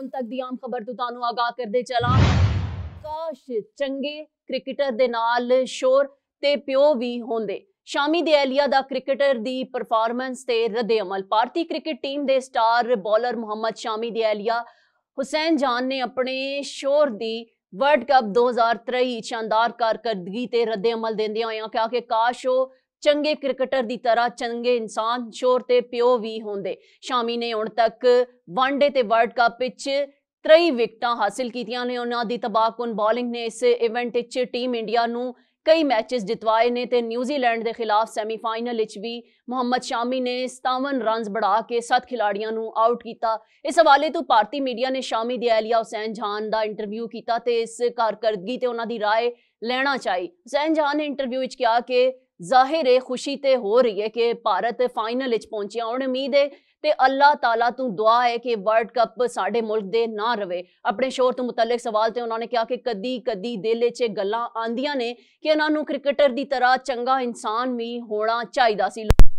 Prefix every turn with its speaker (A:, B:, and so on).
A: ਹੁਣ ਤੱਕ ਦੀ ਆਮ ਖਬਰ ਤੋਂ ਤੁਹਾਨੂੰ ਆਗਾਹ ਕਰਦੇ ਚਲਾ ਕਾਸ਼ ਚੰਗੇ ਕ੍ਰਿਕਟਰ ਦੇ ਨਾਲ ਸ਼ੋਰ ਤੇ ਪਿਓ ਵੀ ਹੁੰਦੇ ਸ਼ਾਮੀ ਦੇ ਅਲੀਆ ਦਾ ਕ੍ਰਿਕਟਰ ਦੀ ਪਰਫਾਰਮੈਂਸ ਤੇ ਰਦੇ ਅਮਲ ਭਾਰਤੀ ਕ੍ਰਿਕਟ ਟੀਮ ਦੇ ਸਟਾਰ ਬੌਲਰ ਮੁਹੰਮਦ ਸ਼ਾਮੀ ਦੇ ਅਲੀਆ ਹੁਸੈਨ ਜਾਨ ਨੇ ਆਪਣੇ ਸ਼ੋਰ ਦੀ ਵਰਲਡ ਕੱਪ 2023 ਸ਼ਾਨਦਾਰ ਕਾਰਕਰਦਗੀ ਤੇ ਰਦੇ ਅਮਲ ਦਿੰਦੇ ਹੋਏ ਕਿਹਾ ਕਿ ਕਾਸ਼ ਉਹ ਚੰਗੇ ਕ੍ਰਿਕਟਰ ਦੀ ਤਰ੍ਹਾਂ ਚੰਗੇ ਇਨਸਾਨ ਸ਼ੋਰ ਤੇ ਪਿਓ ਵੀ ਹੁੰਦੇ ਸ਼ਾਮੀ ਨੇ ਹੁਣ ਤੱਕ ਵਨਡੇ ਤੇ ਵਰਲਡ ਕੱਪ ਵਿੱਚ 23 ਵਿਕਟਾਂ ਹਾਸਲ ਕੀਤੀਆਂ ਨੇ ਉਹਨਾਂ ਦੀ ਤਬਾਹਕੁਨ ਬੋਲਿੰਗ ਨੇ ਇਸ ਇਵੈਂਟ ਵਿੱਚ ਟੀਮ ਇੰਡੀਆ ਨੂੰ ਕਈ ਮੈਚਸ ਜਿਤਵਾਏ ਨੇ ਤੇ ਨਿਊਜ਼ੀਲੈਂਡ ਦੇ ਖਿਲਾਫ ਸੈਮੀਫਾਈਨਲ ਵਿੱਚ ਵੀ ਮੁਹੰਮਦ ਸ਼ਾਮੀ ਨੇ 57 ਰਨਸ ਬਣਾ ਕੇ 7 ਖਿਡਾਰੀਆਂ ਨੂੰ ਆਊਟ ਕੀਤਾ ਇਸ ਹਵਾਲੇ ਤੋਂ ਭਾਰਤੀ ਮੀਡੀਆ ਨੇ ਸ਼ਾਮੀ ਦੀ ਅਲੀਆ ਹੁਸੈਨ ਜਾਨ ਦਾ ਇੰਟਰਵਿਊ ਕੀਤਾ ਤੇ ਇਸ ਕਾਰਕਰਦਗੀ ਤੇ ਉਹਨਾਂ ਦੀ رائے ਲੈਣਾ ਚਾਹੀ ਹੁਸੈਨ ਜਾਨ ਨੇ ਇੰਟਰਵਿਊ ਵਿੱਚ ਕਿਹਾ ਕਿ ਜ਼ਾਹਿਰ ਹੈ ਖੁਸ਼ੀ ਤੇ ਹੋ ਰਹੀ ਹੈ ਕਿ ਭਾਰਤ ਫਾਈਨਲ ਵਿੱਚ ਪਹੁੰਚਿਆ ਹੁਣ ਉਮੀਦ ਹੈ ਤੇ ਅੱਲਾਹ ਤਾਲਾ ਤੋਂ ਦੁਆ ਹੈ ਕਿ ਵਰਲਡ ਕੱਪ ਸਾਡੇ ਮੁਲਕ ਦੇ ਨਾ ਰਵੇ ਆਪਣੇ ਸ਼ੋਰ ਤੋਂ ਮੁਤਲਕ ਸਵਾਲ ਤੇ ਉਹਨਾਂ ਨੇ ਕਿਹਾ ਕਿ ਕਦੀ ਕਦੀ ਦਿਲ 'ਚ ਗੱਲਾਂ ਆਂਦੀਆਂ ਨੇ ਕਿ ਉਹਨਾਂ ਨੂੰ ਕ੍ਰਿਕਟਰ ਦੀ ਤਰ੍ਹਾਂ ਚੰਗਾ ਇਨਸਾਨ ਵੀ ਹੋਣਾ ਚਾਹੀਦਾ ਸੀ